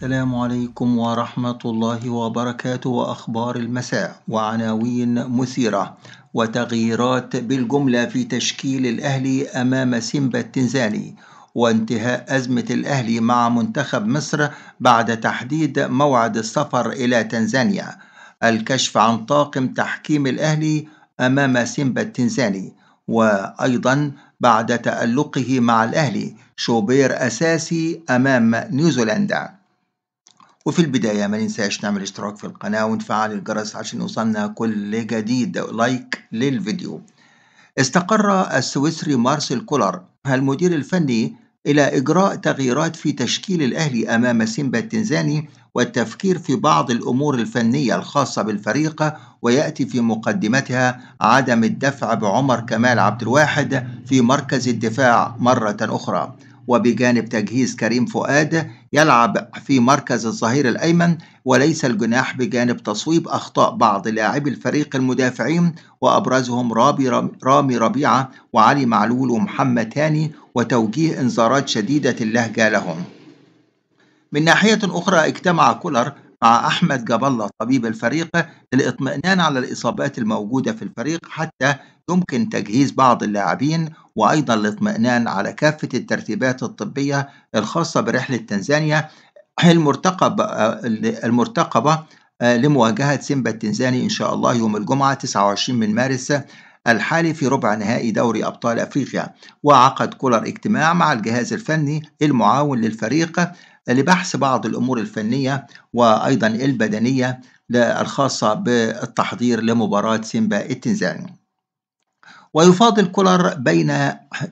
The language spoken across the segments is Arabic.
السلام عليكم ورحمة الله وبركاته وأخبار المساء وعناوين مثيرة وتغييرات بالجملة في تشكيل الأهلي أمام سيمبا التنزاني وانتهاء أزمة الأهلي مع منتخب مصر بعد تحديد موعد السفر إلى تنزانيا الكشف عن طاقم تحكيم الأهلي أمام سيمبا التنزاني وأيضا بعد تألقه مع الأهلي شوبير أساسي أمام نيوزيلندا وفي البداية ما ننساش نعمل اشتراك في القناة ونفعل الجرس عشان يوصلنا كل جديد لايك للفيديو استقر السويسري مارسيل كولر المدير الفني إلى إجراء تغييرات في تشكيل الأهلي أمام سيمبا التنزاني والتفكير في بعض الأمور الفنية الخاصة بالفريق ويأتي في مقدمتها عدم الدفع بعمر كمال عبد الواحد في مركز الدفاع مرة أخرى وبجانب تجهيز كريم فؤاد يلعب في مركز الظهير الأيمن وليس الجناح بجانب تصويب أخطاء بعض لاعبي الفريق المدافعين وأبرزهم رابي رامي ربيعة وعلي معلول ومحمد تاني وتوجيه إنذارات شديدة اللهجة لهم من ناحية أخرى اجتمع كولر مع أحمد جاب الله طبيب الفريق للإطمئنان على الإصابات الموجودة في الفريق حتى يمكن تجهيز بعض اللاعبين وأيضا الاطمئنان على كافة الترتيبات الطبية الخاصة برحلة تنزانيا المرتقب آه، المرتقبة آه، لمواجهة سيمبا التنزاني إن شاء الله يوم الجمعة 29 من مارس آه، الحالي في ربع نهائي دوري أبطال أفريقيا وعقد كولر اجتماع مع الجهاز الفني المعاون للفريق لبحث بعض الأمور الفنية وأيضا البدنية الخاصة بالتحضير لمباراة سيمبا التنزاني ويفاضل كولر بين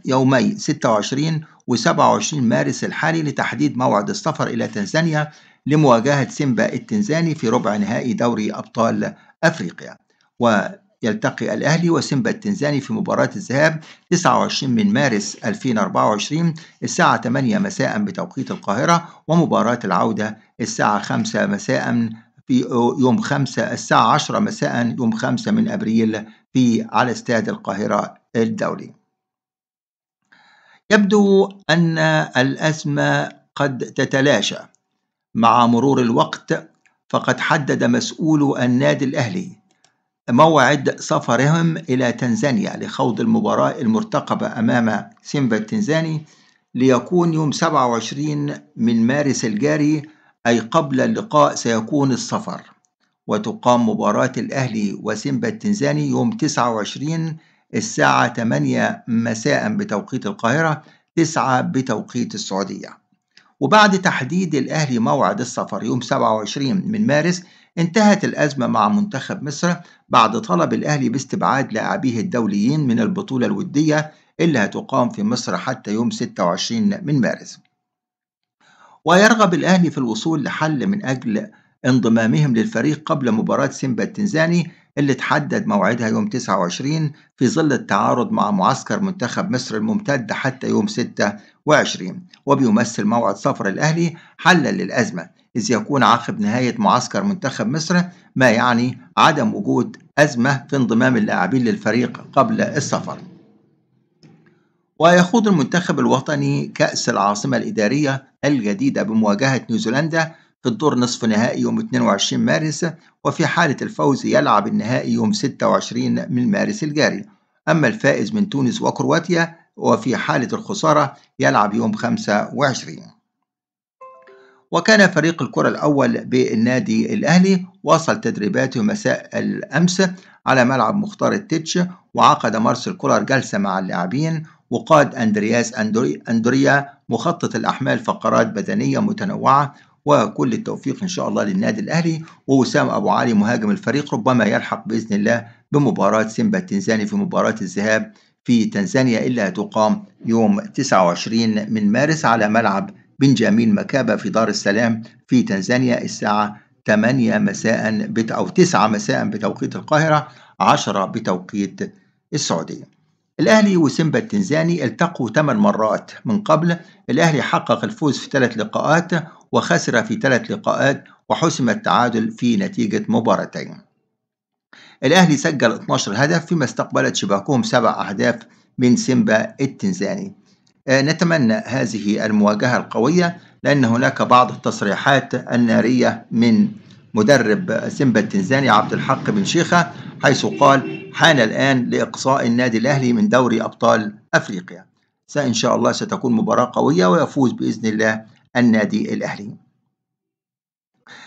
يومي 26 و 27 مارس الحالي لتحديد موعد السفر إلى تنزانيا لمواجهة سيمبا التنزاني في ربع نهائي دوري أبطال أفريقيا ويلتقي الأهلي وسيمبا التنزاني في مباراة الذهاب 29 من مارس 2024 الساعة 8 مساء بتوقيت القاهرة ومباراة العودة الساعة 5 مساء في يوم 5 الساعة 10 مساء يوم 5 من أبريل في على استاد القاهرة الدولي يبدو أن الأزمة قد تتلاشى مع مرور الوقت فقد حدد مسؤول النادي الأهلي موعد سفرهم إلى تنزانيا لخوض المباراة المرتقبة أمام سيمبا التنزاني ليكون يوم 27 من مارس الجاري أي قبل اللقاء سيكون السفر وتقام مباراة الأهلي وسيمبا التنزاني يوم 29 الساعة 8 مساء بتوقيت القاهرة 9 بتوقيت السعودية وبعد تحديد الأهلي موعد السفر يوم 27 من مارس انتهت الأزمة مع منتخب مصر بعد طلب الأهلي باستبعاد لاعبيه الدوليين من البطولة الودية اللي هتقام في مصر حتى يوم 26 من مارس ويرغب الأهلي في الوصول لحل من أجل انضمامهم للفريق قبل مباراة سيمبا التنزاني اللي تحدد موعدها يوم 29 في ظل التعارض مع معسكر منتخب مصر الممتد حتى يوم 26 وبيمثل موعد سفر الأهلي حلا للأزمة إذ يكون عقب نهاية معسكر منتخب مصر ما يعني عدم وجود أزمة في انضمام اللاعبين للفريق قبل السفر ويخوض المنتخب الوطني كأس العاصمة الإدارية الجديدة بمواجهة نيوزيلندا في الدور نصف نهائي يوم 22 مارس وفي حالة الفوز يلعب النهائي يوم 26 من مارس الجاري أما الفائز من تونس وكرواتيا وفي حالة الخسارة يلعب يوم 25 وكان فريق الكرة الأول بالنادي الأهلي واصل تدريباته مساء الأمس على ملعب مختار التتش وعقد مارسيل كولر جلسة مع اللاعبين وقاد أندرياس أندريا أندوريا مخطط الأحمال فقرات بدنية متنوعة وكل التوفيق إن شاء الله للنادي الأهلي ووسام أبو علي مهاجم الفريق ربما يلحق بإذن الله بمباراة سيمبا التنزاني في مباراة الذهاب في تنزانيا اللي هتقام يوم 29 من مارس على ملعب بنجامين مكابا في دار السلام في تنزانيا الساعة 8 مساء بت أو 9 مساء بتوقيت القاهرة 10 بتوقيت السعودية الأهلي وسيمبا التنزاني التقوا ثمان مرات من قبل الأهلي حقق الفوز في ثلاث لقاءات وخسر في ثلاث لقاءات وحسم التعادل في نتيجة مباراتين الأهلي سجل 12 هدف فيما استقبلت شباكهم سبع أهداف من سيمبا التنزاني آه، نتمنى هذه المواجهة القوية لأن هناك بعض التصريحات النارية من مدرب سيمبا التنزاني عبد الحق بن شيخة حيث قال حان الآن لإقصاء النادي الأهلي من دوري أبطال أفريقيا إن شاء الله ستكون مباراة قوية ويفوز بإذن الله النادي الأهلي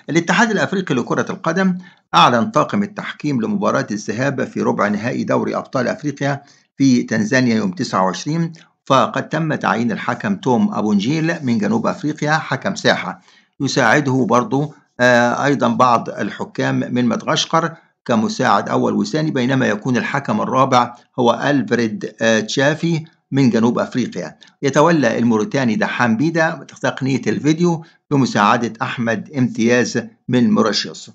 الاتحاد الأفريقي لكرة القدم أعلن طاقم التحكيم لمباراة الذهاب في ربع نهائي دوري أبطال أفريقيا في تنزانيا يوم 29 فقد تم تعيين الحكم توم أبونجيل من جنوب أفريقيا حكم ساحة يساعده برضه آه، أيضا بعض الحكام من مدغشقر كمساعد أول وثاني بينما يكون الحكم الرابع هو ألفريد آه، تشافي من جنوب أفريقيا يتولى الموريتاني دحام بيدا تقنية الفيديو بمساعدة أحمد امتياز من موريشيوس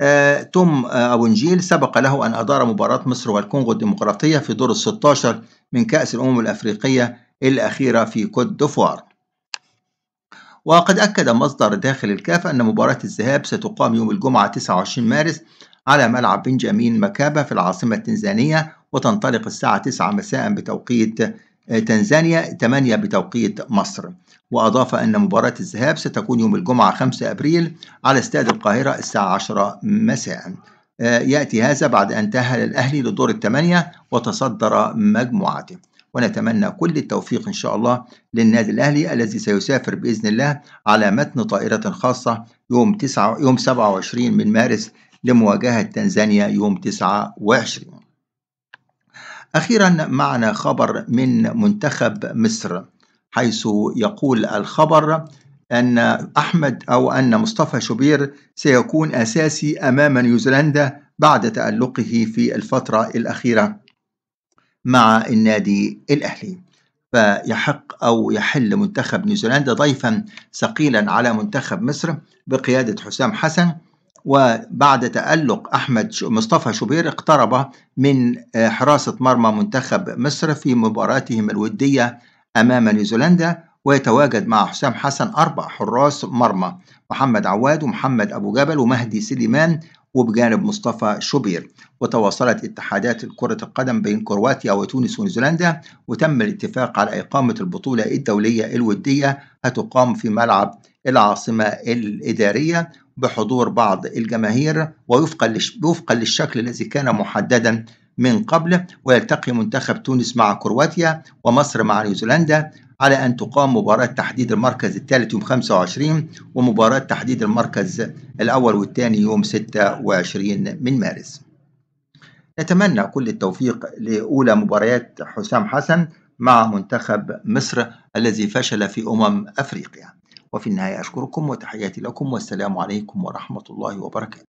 آه، توم أو نجيل سبق له أن أدار مباراة مصر والكونغو الديمقراطية في دور الستاشر من كأس الأمم الأفريقية الأخيرة في كوت ديفوار وقد أكد مصدر داخل الكاف أن مباراة الذهاب ستقام يوم الجمعة 29 مارس على ملعب بنجامين مكابا في العاصمة التنزانية وتنطلق الساعة 9 مساء بتوقيت آه، تنزانيا 8 بتوقيت مصر وأضاف أن مباراة الذهاب ستكون يوم الجمعة 5 أبريل على استاد القاهرة الساعة 10 مساء آه، يأتي هذا بعد أن تأهل الأهلي لدور الثمانية وتصدر مجموعته ونتمنى كل التوفيق إن شاء الله للنادي الأهلي الذي سيسافر بإذن الله على متن طائرة خاصة يوم, تسعة يوم 27 من مارس لمواجهة تنزانيا يوم 29 أخيرا معنا خبر من منتخب مصر حيث يقول الخبر أن أحمد أو أن مصطفى شوبير سيكون أساسي أمام نيوزيلندا بعد تألقه في الفترة الأخيرة مع النادي الأهلي فيحق أو يحل منتخب نيوزيلندا ضيفا ثقيلا على منتخب مصر بقيادة حسام حسن وبعد تألق أحمد مصطفى شوبير اقترب من آه، حراسة مرمى منتخب مصر في مباراتهم الودية أمام نيوزيلندا ويتواجد مع حسام حسن أربع حراس مرمى محمد عواد ومحمد أبو جبل ومهدي سليمان وبجانب مصطفى شوبير وتواصلت اتحادات كرة القدم بين كرواتيا وتونس ونيوزيلندا وتم الاتفاق على إقامة البطولة الدولية الودية هتقام في ملعب العاصمة الإدارية بحضور بعض الجماهير ووفقا وفقا للشكل الذي كان محددا من قبل ويلتقي منتخب تونس مع كرواتيا ومصر مع نيوزيلندا على أن تقام مباراة تحديد المركز الثالث يوم 25 ومباراة تحديد المركز الأول والثاني يوم 26 من مارس نتمنى كل التوفيق لأولى مباريات حسام حسن مع منتخب مصر الذي فشل في أمم أفريقيا وفي النهاية أشكركم وتحياتي لكم والسلام عليكم ورحمة الله وبركاته